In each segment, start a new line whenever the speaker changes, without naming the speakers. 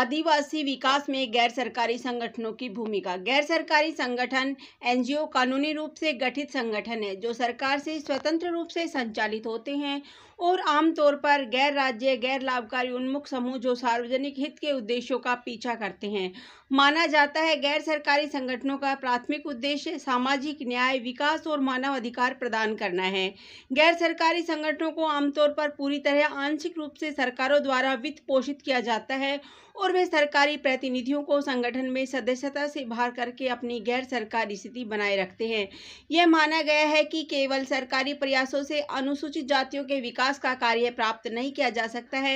आदिवासी विकास में गैर सरकारी संगठनों की भूमिका गैर सरकारी संगठन एनजीओ कानूनी रूप से गठित संगठन है जो सरकार से स्वतंत्र रूप से संचालित होते हैं और आमतौर पर गैर राज्य गैर लाभकारी उन्मुख समूह जो सार्वजनिक हित के उद्देश्यों का पीछा करते हैं माना जाता है गैर सरकारी संगठनों का प्राथमिक उद्देश्य सामाजिक न्याय विकास और मानव अधिकार प्रदान करना है गैर सरकारी संगठनों को आमतौर पर पूरी तरह आंशिक रूप से सरकारों द्वारा वित्त पोषित किया जाता है और वे सरकारी प्रतिनिधियों को संगठन में सदस्यता से बाहर करके अपनी गैर सरकारी स्थिति बनाए रखते हैं यह माना गया है कि केवल सरकारी प्रयासों से अनुसूचित जातियों के विकास विकास का कार्य प्राप्त नहीं किया जा सकता है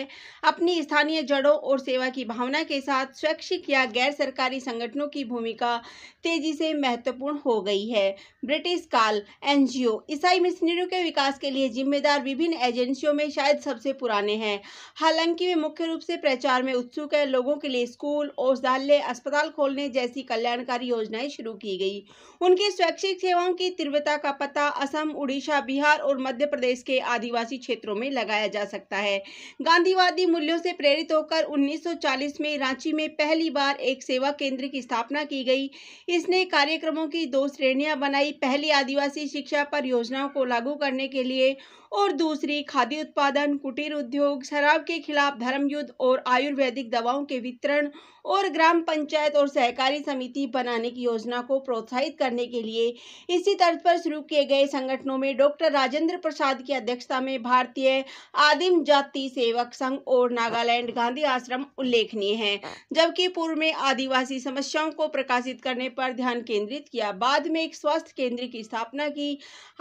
अपनी स्थानीय जड़ों और सेवा की भावना के साथ स्वैच्छिक या गैर सरकारी संगठनों की भूमिका तेजी से महत्वपूर्ण हो गई है ब्रिटिश काल एनजीओ ईसाई मिशनरियों के विकास के लिए जिम्मेदार विभिन्न एजेंसियों में शायद सबसे पुराने हैं हालांकि वे मुख्य रूप से प्रचार में उत्सुक है लोगों के लिए स्कूल औषधालय अस्पताल खोलने जैसी कल्याणकारी योजनाएं शुरू की गई उनकी स्वैच्छिक सेवाओं की तीव्रता का पता असम उड़ीसा बिहार और मध्य प्रदेश के आदिवासी क्षेत्र क्षेत्रों में लगाया जा सकता है गांधीवादी मूल्यों से प्रेरित होकर 1940 में रांची में पहली बार एक सेवा केंद्र की स्थापना की गई इसने कार्यक्रमों की दो श्रेणियां बनाई पहली आदिवासी शिक्षा पर योजनाओं को लागू करने के लिए और दूसरी खाद्य उत्पादन कुटीर उद्योग शराब के खिलाफ धर्मयुद्ध और आयुर्वेदिक दवाओं के वितरण और ग्राम पंचायत और सहकारी समिति बनाने की योजना को प्रोत्साहित करने के लिए इसी तर्ज पर शुरू किए गए संगठनों में डॉक्टर राजेंद्र प्रसाद की अध्यक्षता में भारतीय आदिम जाति सेवक संघ और नागालैंड गांधी आश्रम उल्लेखनीय है जबकि पूर्व में आदिवासी समस्याओं को प्रकाशित करने पर ध्यान केंद्रित किया बाद में एक स्वास्थ्य केंद्र की स्थापना की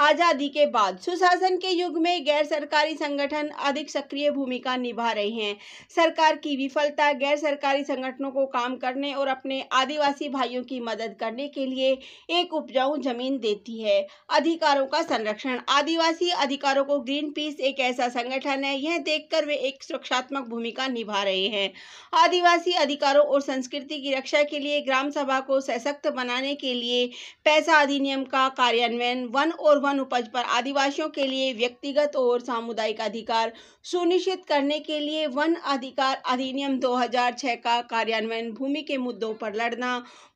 आजादी के बाद सुशासन के युग में गैर सरकारी संगठन अधिक सक्रिय भूमिका निभा रहे हैं सरकार की विफलता गैर सरकारी संगठनों को काम करने और अपने आदिवासी भाइयों की मदद करने के लिए एक उपजाऊ जमीन देती है अधिकारों का संरक्षण आदिवासी अधिकारों को ग्रीन पीस एक ऐसा संगठन है यह देखकर वे एक सुरक्षात्मक भूमिका निभा रहे हैं आदिवासी अधिकारों और संस्कृति की रक्षा के लिए ग्राम सभा को सशक्त बनाने के लिए पैसा अधिनियम का कार्यान्वयन वन और वन उपज पर आदिवासियों के लिए व्यक्ति व्यक्तिगत और सामुदायिक अधिकार सुनिश्चित करने के लिए वन अधिकार अधिनियम 2006 का कार्यान्वयन भूमि के मुद्दों पर लड़ना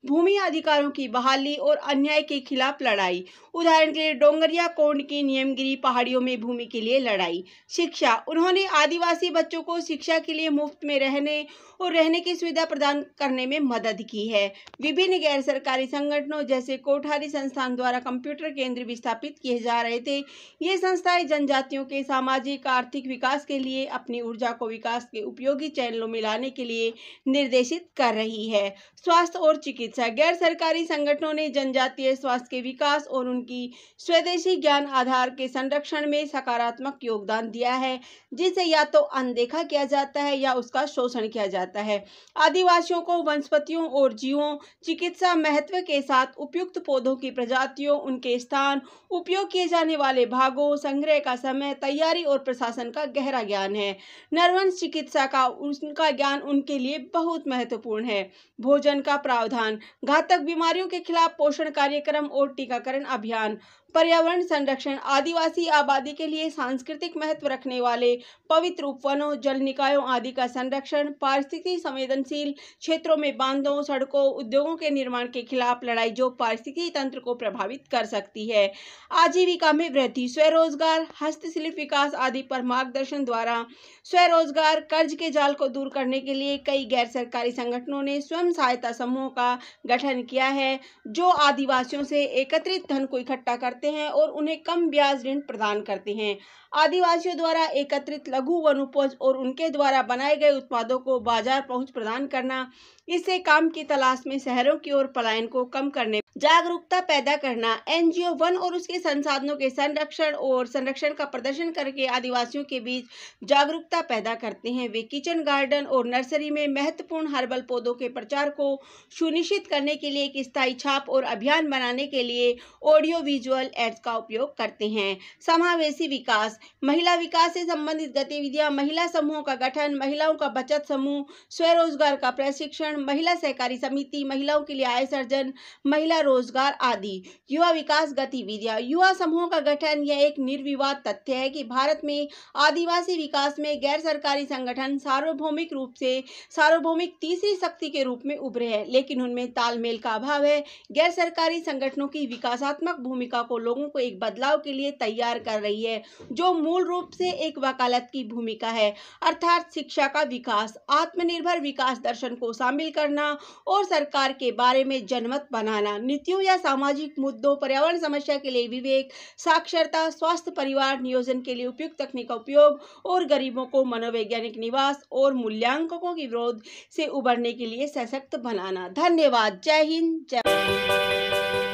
भूमि अधिकारों की बहाली और अन्याय के खिलाफ लड़ाई उदाहरण के लिए डोंगरिया कोंड की नियमगिरी पहाड़ियों में भूमि के लिए लड़ाई शिक्षा उन्होंने आदिवासी बच्चों को शिक्षा के लिए मुफ्त में रहने और रहने की सुविधा प्रदान करने में मदद की है विभिन्न गैर सरकारी संगठनों जैसे कोठारी संस्थान द्वारा कंप्यूटर केंद्र भी स्थापित किए जा रहे थे ये संस्थाएं जनजातियों के सामाजिक आर्थिक विकास के लिए अपनी ऊर्जा को विकास के उपयोगी चैनलों में लाने के लिए निर्देशित कर रही है स्वास्थ्य और चिकित्सा चिकित्सा गैर सरकारी संगठनों ने जनजातीय स्वास्थ्य के विकास और उनकी स्वदेशी ज्ञान आधार के संरक्षण में सकारात्मक योगदान दिया है जिसे या तो अनदेखा किया जाता है या उसका शोषण किया जाता है आदिवासियों को वनस्पतियों और जीवों चिकित्सा महत्व के साथ उपयुक्त पौधों की प्रजातियों उनके स्थान उपयोग किए जाने वाले भागों संग्रह का समय तैयारी और प्रशासन का गहरा ज्ञान है नरवंश चिकित्सा का उनका ज्ञान उनके लिए बहुत महत्वपूर्ण है भोजन का प्रावधान घातक बीमारियों के खिलाफ पोषण कार्यक्रम और टीकाकरण अभियान पर्यावरण संरक्षण आदिवासी आबादी के लिए सांस्कृतिक महत्व रखने वाले पवित्र उपवनों जल निकायों आदि का संरक्षण पारिस्थिति संवेदनशील क्षेत्रों में बांधों सड़कों उद्योगों के निर्माण के खिलाफ लड़ाई जो पारिस्थिति तंत्र को प्रभावित कर सकती है आजीविका में वृद्धि स्वरोजगार हस्तशिल्प विकास आदि पर मार्गदर्शन द्वारा स्वरोजगार कर्ज के जाल को दूर करने के लिए कई गैर सरकारी संगठनों ने स्वयं सहायता समूहों का गठन किया है जो आदिवासियों से एकत्रित धन को इकट्ठा कर करते हैं और उन्हें कम ब्याज ऋण प्रदान करते हैं आदिवासियों द्वारा एकत्रित लघु वन उपज और उनके द्वारा बनाए गए उत्पादों को बाजार पहुंच प्रदान करना इससे काम की तलाश में शहरों की ओर पलायन को कम करने जागरूकता पैदा करना एनजीओ वन और उसके संसाधनों के संरक्षण और संरक्षण का प्रदर्शन करके आदिवासियों के बीच जागरूकता पैदा करते हैं वे किचन गार्डन और नर्सरी में महत्वपूर्ण हर्बल पौधों के प्रचार को सुनिश्चित करने के लिए एक स्थायी छाप और अभियान बनाने के लिए ऑडियो विजुअल एड्स का उपयोग करते हैं समावेशी विकास महिला विकास से संबंधित गतिविधियां महिला समूहों का गठन महिलाओं का बचत समूह स्वरोजगार का प्रशिक्षण महिला सहकारी समिति महिलाओं के लिए आय सर्जन महिला रोजगार आदि युवा विकास गतिविधियां युवा समूहों का गठन यह एक निर्विवाद तथ्य है कि भारत में आदिवासी विकास में गैर सरकारी संगठन सार्वभौमिक रूप से सार्वभौमिक तीसरी शक्ति के रूप में उभरे हैं लेकिन उनमें तालमेल का अभाव है गैर सरकारी संगठनों की विकासात्मक भूमिका को लोगों को एक बदलाव के लिए तैयार कर रही है जो मूल रूप से एक वकालत की भूमिका है अर्थात शिक्षा का विकास आत्मनिर्भर विकास दर्शन को शामिल करना और सरकार के बारे में जनमत बनाना नीतियों या सामाजिक मुद्दों पर्यावरण समस्या के लिए विवेक साक्षरता स्वास्थ्य परिवार नियोजन के लिए उपयुक्त तकनीक का उपयोग और गरीबों को मनोवैज्ञानिक निवास और मूल्यांकों के विरोध से उबरने के लिए सशक्त बनाना धन्यवाद जय हिंद जय